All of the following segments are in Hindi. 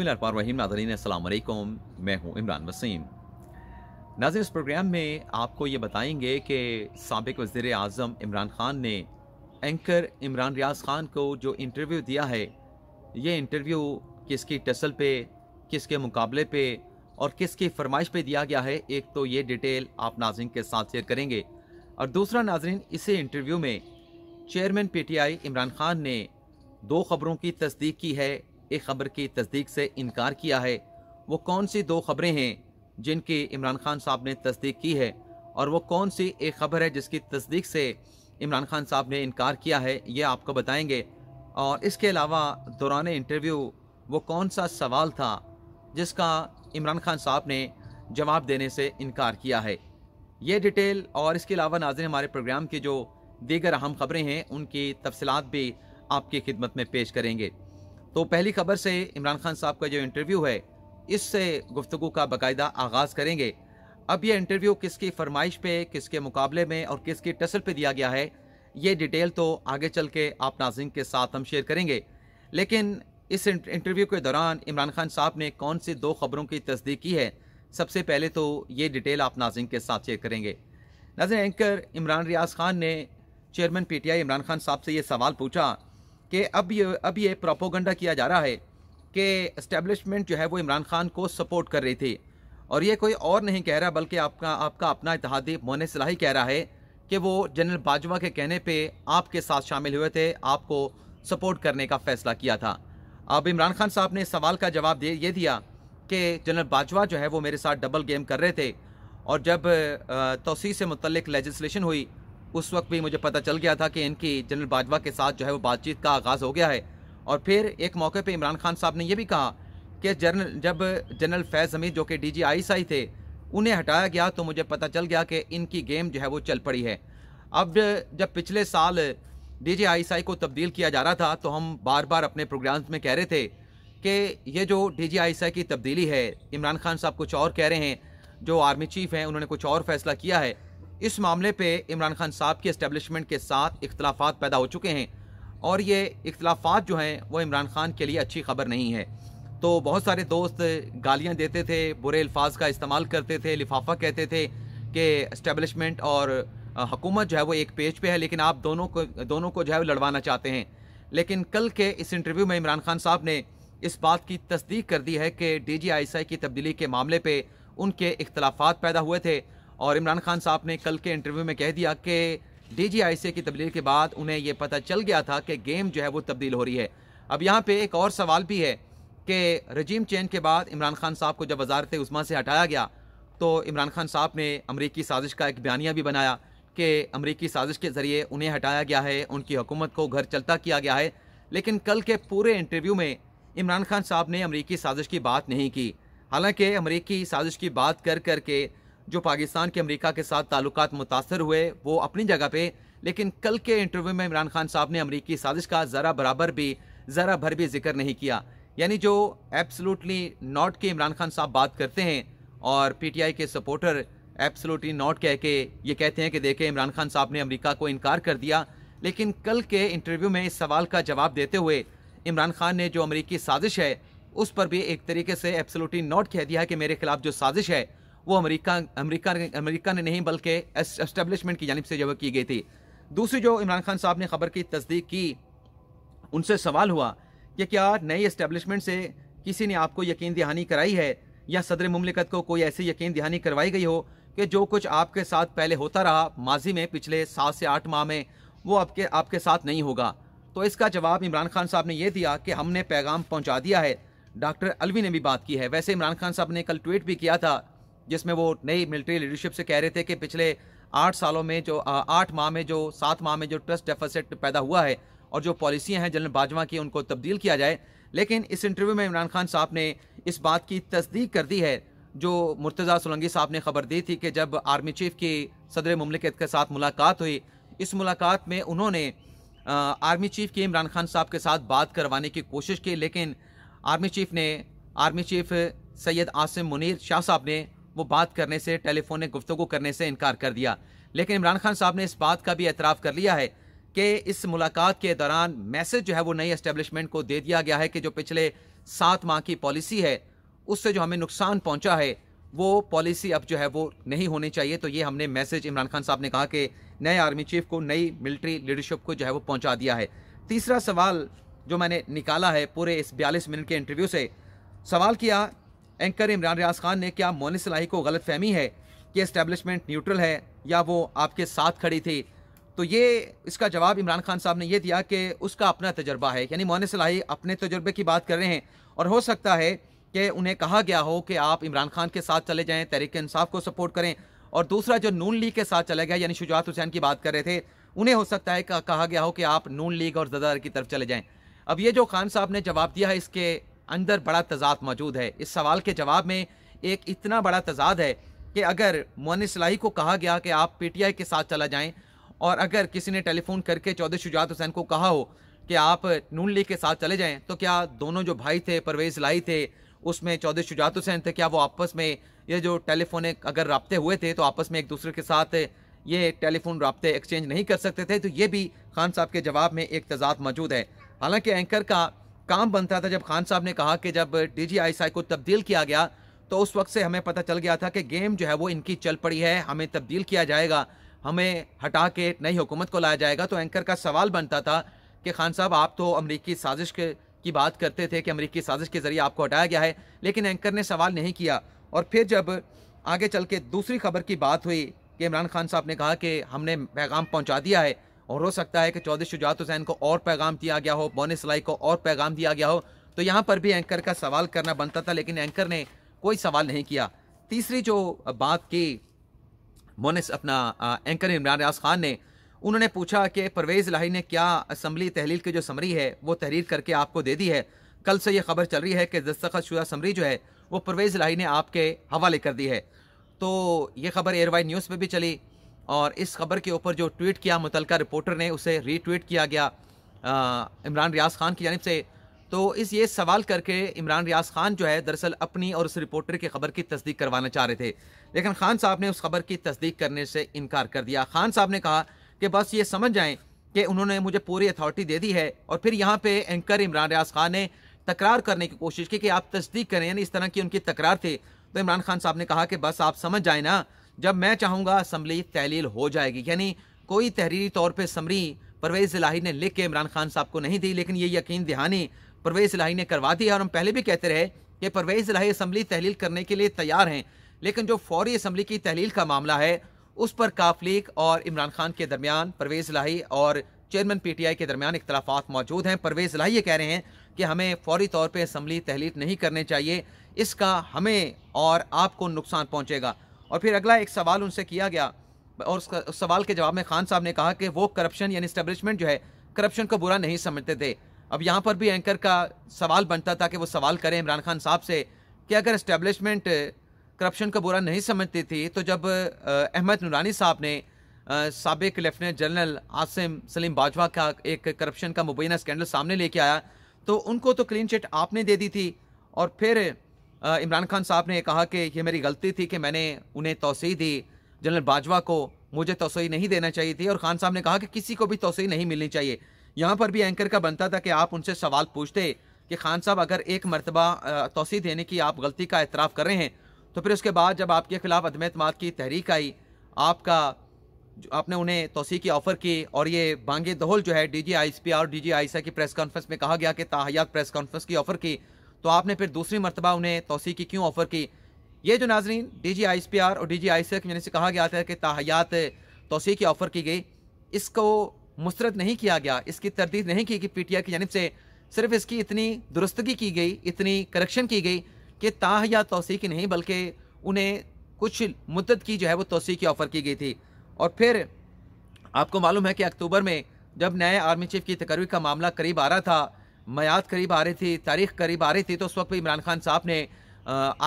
बसमीम नाजरीन असल मैं हूँ इमरान वसीम नाजर इस प्रोग्राम में आपको ये बताएंगे कि सबक वज़र अजम इमरान ख़ान ने एंकर इमरान रियाज ख़ान को जो इंटरव्यू दिया है ये इंटरव्यू किसकी टसल पे किसके मुकाबले पे और किसकी फरमाइश पे दिया गया है एक तो ये डिटेल आप नाजरन के साथ शेयर करेंगे और दूसरा नाजरन इसी इंटरव्यू में चेयरमैन आई इमरान ख़ान ने दो खबरों की तस्दीक की है एक खबर की तस्दीक से इनकार किया है वो कौन सी दो खबरें हैं जिनकी इमरान खान साहब ने तस्दीक की है और वो कौन सी एक खबर है जिसकी तस्दीक से इमरान खान साहब ने इनकार किया है ये आपको बताएंगे और इसके अलावा दौरान इंटरव्यू वो कौन सा सवाल था जिसका इमरान खान साहब ने जवाब देने से इनकार किया है ये डिटेल और इसके अलावा नाजिन हमारे प्रोग्राम की जो दीगर अहम खबरें हैं उनकी तफसलत भी आपकी खिदमत में पेश करेंगे तो पहली खबर से इमरान खान साहब का जो इंटरव्यू है इससे गुफ्तु का बाकायदा आगाज़ करेंगे अब यह इंटरव्यू किसकी फरमाइश पे किसके मुकाबले में और किसकी टसल पे दिया गया है ये डिटेल तो आगे चल के आप नाजिन के साथ हम शेयर करेंगे लेकिन इस इंटरव्यू के दौरान इमरान खान साहब ने कौन सी दो खबरों की तस्दीक की है सबसे पहले तो ये डिटेल आप नाजिन के साथ शेयर करेंगे नाजिन एंकर इमरान रियाज खान ने चेयरमैन पीटीआई इमरान खान साहब से ये सवाल पूछा कि अब ये अब ये प्रोपोगंडा किया जा रहा है कि इस्टेब्लिशमेंट जो है वो इमरान खान को सपोर्ट कर रही थी और ये कोई और नहीं कह रहा बल्कि आपका आपका अपना इतिहादी मोन सलाही कह रहा है कि वो जनरल बाजवा के कहने पे आपके साथ शामिल हुए थे आपको सपोर्ट करने का फैसला किया था अब इमरान खान साहब ने सवाल का जवाब दे ये दिया कि जनरल बाजवा जो है वो मेरे साथ डबल गेम कर रहे थे और जब तोसी से मुतल लेजिस्लेशन हुई उस वक्त भी मुझे पता चल गया था कि इनकी जनरल बाजवा के साथ जो है वो बातचीत का आगाज़ हो गया है और फिर एक मौके पर इमरान खान साहब ने यह भी कहा कि जनरल जब जनरल फैज़ हमीद जो कि डी जी आई थे उन्हें हटाया गया तो मुझे पता चल गया कि इनकी गेम जो है वो चल पड़ी है अब जब पिछले साल डी जी आई को तब्दील किया जा रहा था तो हम बार बार अपने प्रोग्राम्स में कह रहे थे कि ये जो डी जे आई की तब्दीली है इमरान खान साहब कुछ और कह रहे हैं जो आर्मी चीफ हैं उन्होंने कुछ और फैसला किया है इस मामले पे इमरान खान साहब के इस्टेबलिशमेंट के साथ इख्तलाफा पैदा हो चुके हैं और ये इख्तलाफात जो हैं वो इमरान खान के लिए अच्छी खबर नहीं है तो बहुत सारे दोस्त गालियाँ देते थे बुरे अल्फाज का इस्तेमाल करते थे लिफाफा कहते थे कि इस्टेबलिशमेंट और हुकूमत जो है वो एक पेज पे है लेकिन आप दोनों को दोनों को जो है वो लड़वाना चाहते हैं लेकिन कल के इस इंटरव्यू में इमरान खान साहब ने इस बात की तस्दीक कर दी है कि D G I S I की तब्दीली के मामले पर उनके इख्तलाफा पैदा हुए थे और इमरान खान साहब ने कल के इंटरव्यू में कह दिया कि डी जी आई सी की तब्दील के बाद उन्हें ये पता चल गया था कि गेम जो है वो तब्दील हो रही है अब यहाँ पर एक और सवाल भी है कि रजीम चेंज के बाद इमरान खान साहब को जब वजारत उस्मा से हटाया गया तो इमरान खान साहब ने अमरीकी साजिश का एक बयानिया भी बनाया कि अमरीकी साजिश के ज़रिए उन्हें हटाया गया है उनकी हुकूमत को घर चलता किया गया है लेकिन कल के पूरे इंटरव्यू में इमरान खान साहब ने अमरीकी साजिश की बात नहीं की हालांकि अमरीकी साजिश की बात कर कर के जो पाकिस्तान के अमरीका के साथ ताल्लुक मुतासर हुए वो अपनी जगह पे लेकिन कल के इंटरव्यू में इमरान खान साहब ने अमरीकी साजिश का ज़रा बराबर भी ज़रा भर भी जिक्र नहीं किया यानी जो एब्सोलूटली नॉट के इमरान खान साहब बात करते हैं और पीटीआई के सपोर्टर एब्सोलूटली नॉट कह के ये कहते हैं कि देखें इमरान खान साहब ने अमेरिका को इनकार कर दिया लेकिन कल के इंटरव्यू में इस सवाल का जवाब देते हुए इमरान खान ने जो अमरीकी साजिश है उस पर भी एक तरीके से एब्सोलूटली नॉट कह दिया है कि मेरे खिलाफ जो साजिश है वो अमेरिका अमेरिका अमेरिका ने नहीं बल्कि एस्टेब्लिशमेंट की जानब से जब की गई थी दूसरी जो इमरान खान साहब ने खबर की तस्दीक की उनसे सवाल हुआ कि क्या नई इस्टेब्लिशमेंट से किसी ने आपको यकीन दहानी कराई है या सदर ममलिकत को कोई ऐसी यकीन दहानी करवाई गई हो कि जो कुछ आपके साथ पहले होता रहा माजी में पिछले सात से आठ माह में वो आपके आपके साथ नहीं होगा तो इसका जवाब इमरान खान साहब ने यह दिया कि हमने पैगाम पहुंचा दिया है डॉक्टर अलवी ने भी बात की है वैसे इमरान खान साहब ने कल ट्वीट भी किया था जिसमें वो नई मिलिट्री लीडरशिप से कह रहे थे कि पिछले आठ सालों में जो आठ माह में जो सात माह में जो ट्रस्ट डेफिसिट पैदा हुआ है और जो पॉलिसियाँ हैं जनरल बाजवा की उनको तब्दील किया जाए लेकिन इस इंटरव्यू में इमरान खान साहब ने इस बात की तस्दीक कर दी है जो मुर्तज़ा सोलंगी साहब ने खबर दी थी कि जब आर्मी चीफ की सदर ममलिकत के साथ मुलाकात हुई इस मुलाकात में उन्होंने आर्मी चीफ की इमरान खान साहब के साथ बात करवाने की कोशिश की लेकिन आर्मी चीफ ने आर्मी चीफ सैयद आसिम मुनीर शाह साहब ने वो बात करने से टेलीफोनिक गुफ्तु करने से इनकार कर दिया लेकिन इमरान खान साहब ने इस बात का भी एतराफ़ कर लिया है कि इस मुलाकात के दौरान मैसेज जो है वो नई इस्टेबलिशमेंट को दे दिया गया है कि जो पिछले सात माह की पॉलिसी है उससे जो हमें नुकसान पहुंचा है वो पॉलिसी अब जो है वो नहीं होनी चाहिए तो ये हमने मैसेज इमरान खान साहब ने कहा कि नए आर्मी चीफ को नई मिलिट्री लीडरशिप को जो है वो पहुंचा दिया है तीसरा सवाल जो मैंने निकाला है पूरे इस बयालीस मिनट के इंटरव्यू से सवाल किया एंकर इमरान रियाज खान ने क्या मोनिस लाही को गलत फहमी है कि इस्टेब्लिशमेंट न्यूट्रल है या वो आपके साथ खड़ी थी तो ये इसका जवाब इमरान खान साहब ने यह दिया कि उसका अपना तजर्बा है यानी मोनिस लाही अपने तजर्बे की बात कर रहे हैं और हो सकता है कि उन्हें कहा गया हो कि आप इमरान खान के साथ चले जाएँ तहरीक इंसाफ को सपोर्ट करें और दूसरा जो नून लीग के साथ चले गए यानी शुजात हुसैन की बात कर रहे थे उन्हें हो सकता है कहा गया हो कि आप नून लीग और जदार की तरफ चले जाएँ अब ये जो खान साहब ने जवाब दिया है इसके अंदर बड़ा तजाद मौजूद है इस सवाल के जवाब में एक इतना बड़ा तजाद है कि अगर मोनिसलाई को कहा गया कि आप पी के साथ चला जाएँ और अगर किसी ने टेलीफोन करके चौधरी शुजात हुसैन को कहा हो कि आप नून लीग के साथ चले जाएं तो क्या दोनों जो भाई थे परवेज़ लाई थे उसमें चौधरी शुजात हुसैन थे क्या वो आपस में ये जो टेलीफोन अगर रबते हुए थे तो आपस में एक दूसरे के साथ ये टेलीफोन रबते एक्सचेंज नहीं कर सकते थे तो ये भी खान साहब के जवाब में एक तजाद मौजूद है हालांकि एंकर का काम बनता था जब खान साहब ने कहा कि जब डी जी को तब्दील किया गया तो उस वक्त से हमें पता चल गया था कि गेम जो है वो इनकी चल पड़ी है हमें तब्दील किया जाएगा हमें हटा के नई हुकूमत को लाया जाएगा तो एंकर का सवाल बनता था कि खान साहब आप तो अमरीकी साजिश के की बात करते थे कि अमरीकी साजिश के ज़रिए आपको हटाया गया है लेकिन एंकर ने सवाल नहीं किया और फिर जब आगे चल के दूसरी खबर की बात हुई कि इमरान खान साहब ने कहा कि हमने पैगाम पहुँचा दिया है और हो सकता है कि चौधरी शुजात हुसैन को और पैगाम दिया गया हो बोनिस लाई को और पैगाम दिया गया हो तो यहाँ पर भी एंकर का सवाल करना बनता था लेकिन एंकर ने कोई सवाल नहीं किया तीसरी जो बात की मोनिस अपना एंकर इमरान रियाज खान ने उन्होंने पूछा कि परवेज़ लाही ने क्या असम्बली तहलील की जो समरी है वो तहरीर करके आपको दे दी है कल से ये खबर चल रही है कि दस्तखत शुदा समरी जो है वो परवेज़ लाही ने आपके हवाले कर दी है तो ये खबर एयरवाई न्यूज़ पर भी चली और इस खबर के ऊपर जो ट्वीट किया मुतल रिपोर्टर ने उसे रीट्वीट किया गया इमरान रियाज खान की जानब से तो इस ये सवाल करके इमरान रियाज खान जो है दरअसल अपनी और उस रिपोर्टर की खबर की तस्दीक करवाना चाह रहे थे लेकिन खान साहब ने उस खबर की तस्दीक करने से इनकार कर दिया खान साहब ने कहा कि बस ये समझ जाएं कि उन्होंने मुझे पूरी अथॉरिटी दे दी है और फिर यहाँ पे एंकर इमरान रियाज खान ने तकरार करने की कोशिश की कि आप तस्दीक करें यानी इस तरह की उनकी तकरार थी तो इमरान खान साहब ने कहा कि बस आप समझ जाए ना जब मैं चाहूँगा असम्बली तहलील हो जाएगी यानी कोई तहरीरी तौर पर समरी परवेज़ लाही ने लिख के इमरान खान साहब को नहीं दी लेकिन ये यकीन दहानी परवेज़ लाही ने करवा दी है और हम पहले भी कहते रहे कि परवेज़ लाही असम्बली तहलील करने के लिए तैयार हैं लेकिन जो फौरी असम्बली की तहलील का मामला है उस पर काफ लीग और इमरान खान के दरमियान परवेज़ लाही और चेयरमैन पीटीआई के दरमियान इख्तलाफा मौजूद हैं परवेज़ लाही ये कह रहे हैं कि हमें फौरी तौर पर असम्बली तहलील नहीं करनी चाहिए इसका हमें और आपको नुकसान पहुँचेगा और फिर अगला एक सवाल उनसे किया गया और उस सवाल के जवाब में खान साहब ने कहा कि वो करप्शन यानी स्टेब्लिशमेंट जो है करप्शन को बुरा नहीं समझते थे अब यहाँ पर भी एंकर का सवाल बनता था कि वो सवाल करें इमरान खान साहब से कि अगर इस्टेब्लिशमेंट करप्शन को बुरा नहीं समझती थी तो जब अहमद नूरानी साहब ने सबक लेफ्टिनेंट जनरल आसिम सलीम बाजवा का एक करप्शन का मुबैना स्कैंडल सामने लेके आया तो उनको तो क्लीन चिट आपने दे दी थी और फिर इमरान खान साहब ने कहा कि यह मेरी गलती थी कि मैंने उन्हें तोसी दी जनरल बाजवा को मुझे तोसी नहीं देना चाहिए थी और खान साहब ने कहा कि किसी को भी तोसी नहीं मिलनी चाहिए यहाँ पर भी एंकर का बनता था कि आप उनसे सवाल पूछते कि खान साहब अगर एक मरतबा तोसी देने की आप गलती का एतराफ़ कर रहे हैं तो फिर उसके बाद जब आपके ख़िलाफ़ अदम अतमाद की तहरीक आई आपका आपने उन्हें तोसी की ऑफ़र की और ये बांगे दहल जो है D G I S P और डी जी आइसा की प्रेस कॉन्फ्रेंस में कहा गया कि ताहयात प्रेस कॉन्फ्रेंस की ऑफ़र की तो आपने फिर दूसरी मरतबा उन्हें तोसी की क्यों ऑफ़र की ये जो नाजरीन D G I S P R और डी जी आई सी मैंने से कहा गया था कि ताहायात तोसी की ऑफ़र की गई इसको मुस्रद नहीं किया गया इसकी तरदीद नहीं की कि पी टी आई की जानब से सिर्फ इसकी इतनी दुरुस्तगी की गई इतनी करेक्शन की गई कि ताहयात तोसी की नहीं बल्कि उन्हें कुछ मदत की जो है वो तोसी की ऑफ़र की गई थी और फिर आपको मालूम है कि अक्टूबर में जब नए आर्मी चीफ की तकरीर का मामला करीब आ रहा था मयाद करीब आ रही थी तारीख करीब आ रही थी तो उस वक्त भी इमरान खान साहब ने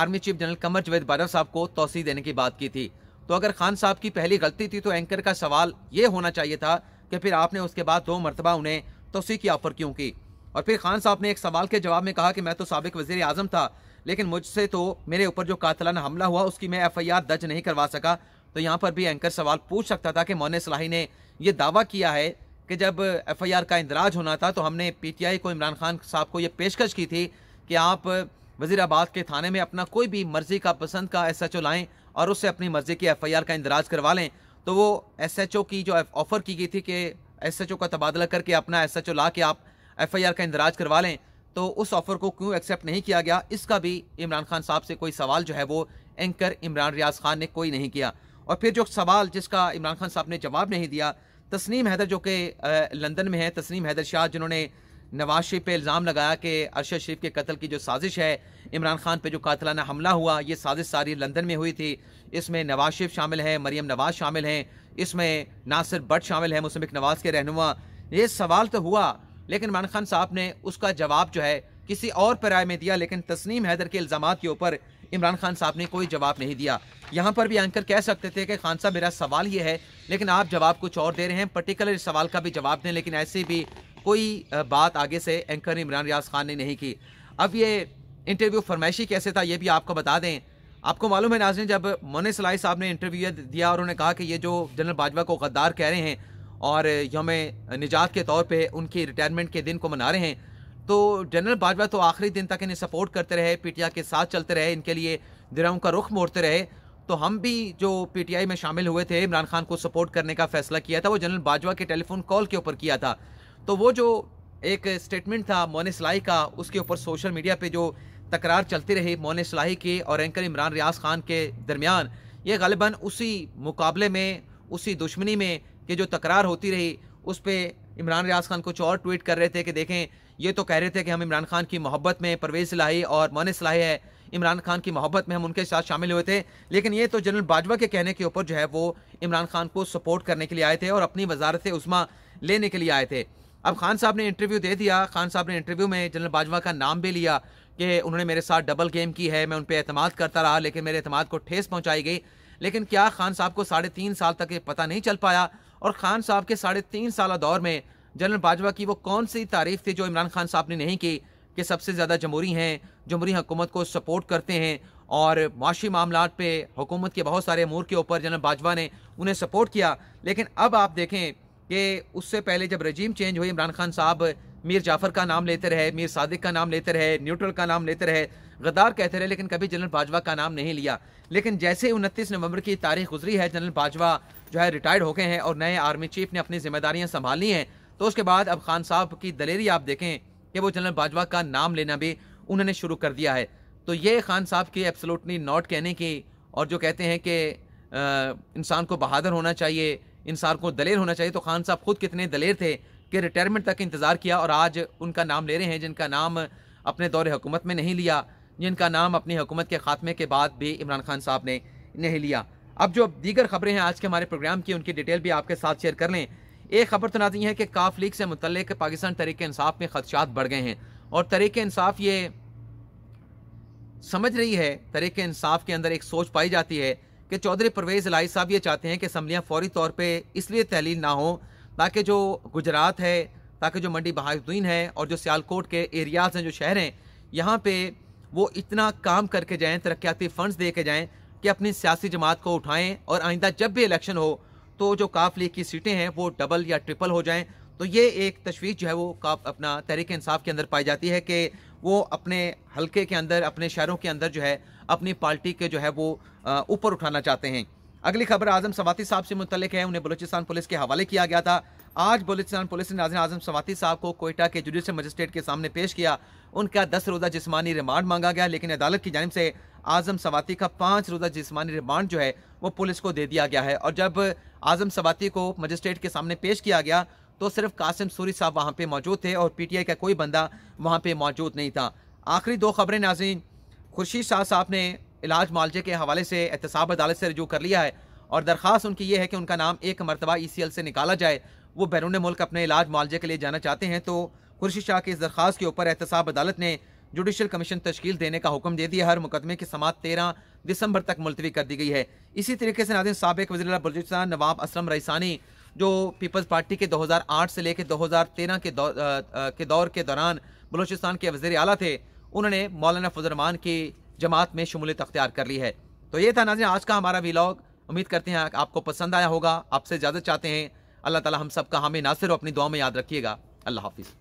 army chief general Qamar Javed बाडर साहब को तोसी देने की बात की थी तो अगर खान साहब की पहली गलती थी तो एंकर का सवाल ये होना चाहिए था कि फिर आपने उसके बाद दो मरतबा उन्हें तोसी की ऑफर क्यों की और फिर खान साहब ने एक सवाल के जवाब में कहा कि मैं तो सबक वजीर अजम था लेकिन मुझसे तो मेरे ऊपर जो कातलाना हमला हुआ उसकी मैं एफ आई आर दर्ज नहीं करवा सका तो यहाँ पर भी एंकर सवाल पूछ सकता था कि मोन सलाही ने यह दावा किया है कि जब एफआईआर का इंदराज होना था तो हमने पीटीआई को इमरान खान साहब को ये पेशकश की थी कि आप वजीराबाद के थाने में अपना कोई भी मर्ज़ी का पसंद का एस एच ओ लाएँ और उससे अपनी मर्ज़ी की एफ आई आर का इंदराज करवा लें तो वो एस एच ओ की जो ऑफ़र की गई थी कि एस एच ओ का तबादला करके अपना एस एच ओ ला के आप एफ आई आर का इंदराज करवा लें तो उस ऑफ़र को क्यों एक्सेप्ट नहीं किया गया इसका भी इमरान खान साहब से कोई सवाल जो है वो एंकर इमरान रियाज खान ने कोई नहीं किया और फिर जो सवाल जिसका इमरान खान साहब ने जवाब नहीं दिया तस्नीम हैदर जो कि लंदन में है तस्नीम हैदर शाह जिन्होंने नवाज शरीफ पर इल्ज़ाम लगाया कि अरशद शरीफ के कत्ल की जो साजिश है इमरान खान पर जो कातलाना हमला हुआ ये साजिश सारी लंदन में हुई थी इसमें नवाज शरीफ शामिल हैं मरीम नवाज शामिल हैं इसमें नासिर बट शामिल हैं मुसमिक नवाज के रहनुमा ये सवाल तो हुआ लेकिन इमरान खान साहब ने उसका जवाब जो है किसी और पर में दिया लेकिन तस्नीम हैदर के इल्ज़ाम के ऊपर इमरान खान साहब ने कोई जवाब नहीं दिया यहाँ पर भी एंकर कह सकते थे कि खान साहब मेरा सवाल ये है लेकिन आप जवाब कुछ और दे रहे हैं पर्टिकुलर इस सवाल का भी जवाब दें लेकिन ऐसी भी कोई बात आगे से एंकर इमरान रियाज खान ने नहीं की अब ये इंटरव्यू फरमाइशी कैसे था ये भी आपको बता दें आपको मालूम है नाजन जब मोने सलाई साहब ने इंटरव्यू दिया और उन्होंने कहा कि ये जो जनरल बाजवा को गद्दार कह रहे हैं और यम निजात के तौर पे उनकी रिटायरमेंट के दिन को मना रहे हैं तो जनरल बाजवा तो आखिरी दिन तक इन्हें सपोर्ट करते रहे पीटीआई के साथ चलते रहे इनके लिए दिराओं का रुख मोड़ते रहे तो हम भी जो पीटीआई में शामिल हुए थे इमरान खान को सपोर्ट करने का फैसला किया था वो जनरल बाजवा के टेलीफोन कॉल के ऊपर किया था तो वो जो एक स्टेटमेंट था मोने सलाही का उसके ऊपर सोशल मीडिया पे जो तकरार चलती रही मोने सलाही के और एंकर इमरान रियाज खान के दरमियान ये गालिबा उसी मुकाबले में उसी दुश्मनी में कि जो तकरार होती रही उस पर इमरान रियाज खान कुछ और ट्वीट कर रहे थे कि देखें ये तो कह रहे थे कि हम इमरान खान की मोहब्बत में परवेज़ लाही और मोने सलाही है इमरान खान की मोहब्बत में हम उनके साथ शामिल हुए थे लेकिन ये तो जनरल बाजवा के कहने के ऊपर जो है वो इमरान खान को सपोर्ट करने के लिए आए थे और अपनी वजारत उस्मा लेने के लिए आए थे अब खान साहब ने इंटरव्यू दे दिया खान साहब ने इंटरव्यू में जनरल बाजवा का नाम भी लिया कि उन्होंने मेरे साथ डबल गेम की है मैं उन पर अतमाद करता रहा लेकिन मेरे अहतमाद को ठेस पहुँचाई गई लेकिन क्या खान साहब को साढ़े तीन साल तक ये पता नहीं चल पाया और खान साहब के साढ़े तीन साल दौर में जनरल बाजवा की वो कौन सी तारीफ थी जो इमरान खान साहब ने नहीं की के सबसे ज़्यादा जमहूरी हैं जमहूरी हुकूमत को सपोर्ट करते हैं और माशी मामला पे हुकूमत के बहुत सारे अमूर के ऊपर जनरल बाजवा ने उन्हें सपोर्ट किया लेकिन अब आप देखें कि उससे पहले जब रजीम चेंज हुई इमरान खान साहब मीर जाफ़र का नाम लेते रहे मीर सादिक का नाम लेते रहे न्यूट्रल का नाम लेते रहे गद्दार कहते रहे लेकिन कभी जनरल बाजवा का नाम नहीं लिया लेकिन जैसे ही उनतीस नवंबर की तारीख गुजरी है जनरल बाजवा जो है रिटायर्ड हो गए हैं और नए आर्मी चीफ ने अपनी जिम्मेदारियाँ संभाल ली हैं तो उसके बाद अब खान साहब की दलेरी आप देखें कि वो जनरल बाजवा का नाम लेना भी उन्होंने शुरू कर दिया है तो ये खान साहब के एब्सोलूटली नॉट कहने की और जो कहते हैं कि इंसान को बहादुर होना चाहिए इंसान को दलेर होना चाहिए तो खान साहब खुद कितने दलेर थे कि रिटायरमेंट तक इंतज़ार किया और आज उनका नाम ले रहे हैं जिनका नाम अपने दौर हुकूमत में नहीं लिया जिनका नाम अपनी हुकूमत के खात्मे के बाद भी इमरान खान साहब ने नहीं लिया अब जो दीगर खबरें हैं आज के हमारे प्रोग्राम की उनकी डिटेल भी आपके साथ शेयर कर लें एक खबर तो है कि काफ लीग से मुतल पाकिस्तान तरीके इंसाफ में खदशात बढ़ गए हैं और तरीके इंसाफ ये समझ रही है तरीके इंसाफ के अंदर एक सोच पाई जाती है कि चौधरी परवेज़ लाई साहब ये चाहते हैं कि असम्बलियाँ फौरी तौर पर इसलिए तहलील ना हों ताकि जो गुजरात है ताकि जो मंडी बहाउद्दीन है और जो सियालकोट के एरियाज़ हैं जो शहर हैं यहाँ पर वो इतना काम करके जाएँ तरक्याती फ़ंड्स दे के जाएँ कि अपनी सियासी जमात को उठाएँ और आइंदा जब भी इलेक्शन हो तो जो काफ लीग की सीटें हैं वो डबल या ट्रिपल हो जाएं तो ये एक तशवीश जो है वो काफ अपना तहरीक इंसाफ के अंदर पाई जाती है कि वो अपने हल्के के अंदर अपने शहरों के अंदर जो है अपनी पार्टी के जो है वो ऊपर उठाना चाहते हैं अगली खबर आजम सवाती साहब से मुतलिक है उन्हें बलूचिस्तान पुलिस के हवाले किया गया था आज बलूचिस्तान पुलिस ने नाजन आजम सवाती साहब को कोयटा के जुडिशल मजिस्ट्रेट के सामने पेश किया उनका दस रोज़ा जिसमानी रिमांड मांगा गया लेकिन अदालत की जानब से आजम सवाती का पाँच रोज़ा जिसमानी रिमांड जो है वो पुलिस को दे दिया गया है और जब आजम सवाती को मजिस्ट्रेट के सामने पेश किया गया तो सिर्फ कासिम सूरी साहब वहाँ पे मौजूद थे और आई का कोई बंदा वहाँ पर मौजूद नहीं था आखिरी दो खबरें नाजीन खुर्शीद शाह साहब ने इलाज मुआवजे के हवाले से एहतसाब अदालत से रजू कर लिया है और दरख्वास्त उनकी ये है कि उनका नाम एक मरतबा ई e सी एल से निकाला जाए वो बैरून मुल्क अपने इलाज मुआवजे के लिए जाना चाहते हैं तो खुर्शीद शाह की इस दरख्वास्त के ऊपर एहतसाब अदालत ने जुडिशल कमीशन तश्कील देने का हुक्म दे दिया हर मुकदमे की समात तेरह दिसंबर तक मुलतवी कर दी गई है इसी तरीके से नाजिन सबक वजी बलूचिस्तान नवाब असलम रईसानी जो पीपल्स पार्टी के 2008 से लेकर 2013 के दौर के दौर के दौरान बलूचिस्तान के वजीर अला थे उन्होंने मौलाना फजरमान की जमात में शमूलियत अख्तियार कर ली है तो ये था नाजिन आज का हमारा वीलॉग उम्मीद करते हैं आपको पसंद आया होगा आपसे इजाज़त चाहते हैं अल्लाह ताली हम सब का हामी नासिर अपनी दुआ में याद रखिएगा अल्लाह हाफिज़